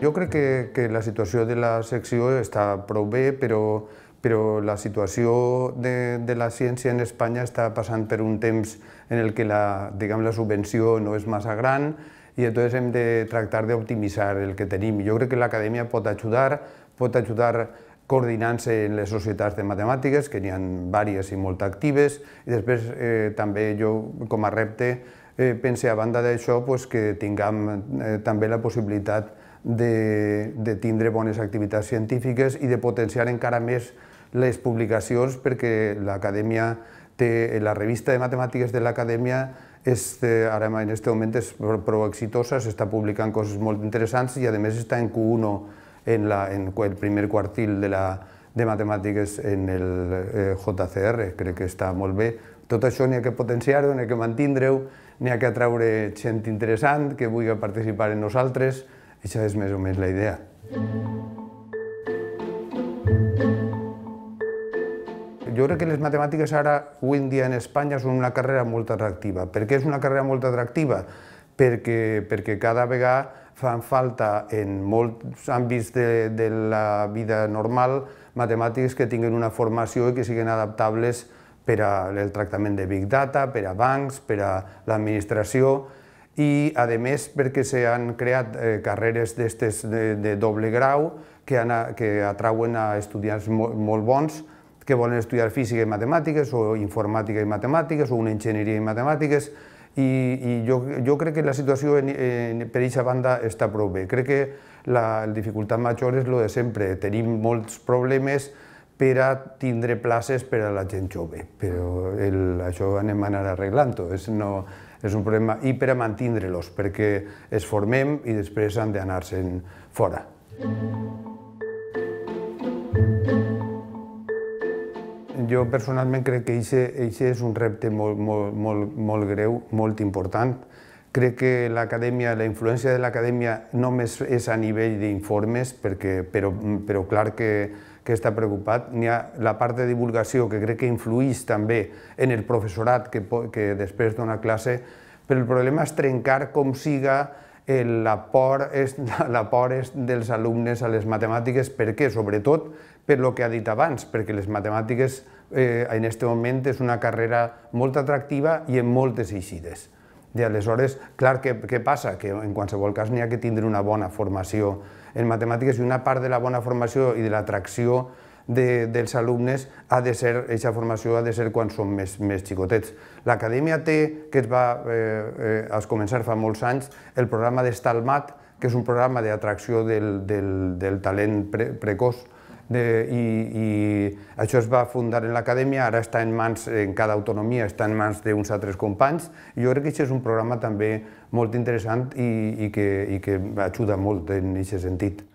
Jo crec que, que la situació de la secció està prou bé, però, però la situació de, de la ciència en Espanya està passant per un temps en el que la, diguem, la subvenció no és massa gran i llavors hem de tractar d'optimitzar el que tenim. Jo crec que l'acadèmia pot ajudar, pot ajudar coordinant-se en les societats de matemàtiques, que n'hi ha diverses i molt actives, i després eh, també jo com a repte eh, pense a banda d'això pues, que tinguem eh, també la possibilitat de, de tindre bones activitats científiques i de potenciar encara més les publicacions perquè l'acadèmia té, la revista de matemàtiques de l'acadèmia este, eh, ara en aquest moment és prou exitosa, s'està publicant coses molt interessants i a més està en Q1 en, la, en el primer quartil de, la, de matemàtiques en el eh, JCR, crec que està molt bé. Tot això n'hi ha que potenciar-ho, n'hi ha que mantindre-ho, n'hi ha que atraure gent interessant que vulgui participar en nosaltres, això és més o menys la idea. Jo crec que les matemàtiques ara, avui en dia en Espanya, són una carrera molt atractiva. Per què és una carrera molt atractiva? Perquè, perquè cada vegada fan falta en molts àmbits de, de la vida normal matemàtics que tinguin una formació i que siguin adaptables per al tractament de Big Data, per a bancs, per a l'administració, i, a més, perquè s'han creat eh, carreres d'estes de, de doble grau que, han, que atrauen a estudiants molt, molt bons que volen estudiar física i matemàtiques o informàtica i matemàtiques o una enginyeria i matemàtiques i, i jo, jo crec que la situació en, en, per aquesta banda està prou bé. Crec que la, la dificultat major és lo de sempre. Tenim molts problemes per a tindre places per a la gent jove, però el, això anem a anar arreglant-ho. No, és un problema i per a mantindre-los, perquè es formem i després han d'anar-se'n fora. Jo personalment crec que això és un repte molt, molt, molt, molt greu, molt important, Crec que l'acadèmia, la influència de l'acadèmia només és a nivell d'informes, perquè, però, però clar que, que està preocupat, n'hi ha la part de divulgació que crec que influeix també en el professorat que, que després dona classe, però el problema és trencar com siga l'aport és, la dels alumnes a les matemàtiques, per què? Sobretot per lo que ha dit abans, perquè les matemàtiques eh, en aquest moment és una carrera molt atractiva i en moltes eixides. I aleshores, clar, què, què passa? Que en qualsevol cas n'hi ha que tindre una bona formació en matemàtiques i una part de la bona formació i de l'atracció de, dels alumnes ha de ser, aquesta formació ha de ser quan són més, més xicotets. L'acadèmia té, que es va eh, eh, començar fa molts anys, el programa d'Estalmat, que és un programa d'atracció del, del, del talent pre, precoç, de, i, i això es va fundar en l'acadèmia, ara està en mans, en cada autonomia, està en mans d'uns altres companys. I jo crec que això és un programa també molt interessant i, i, que, i que ajuda molt en aquest sentit.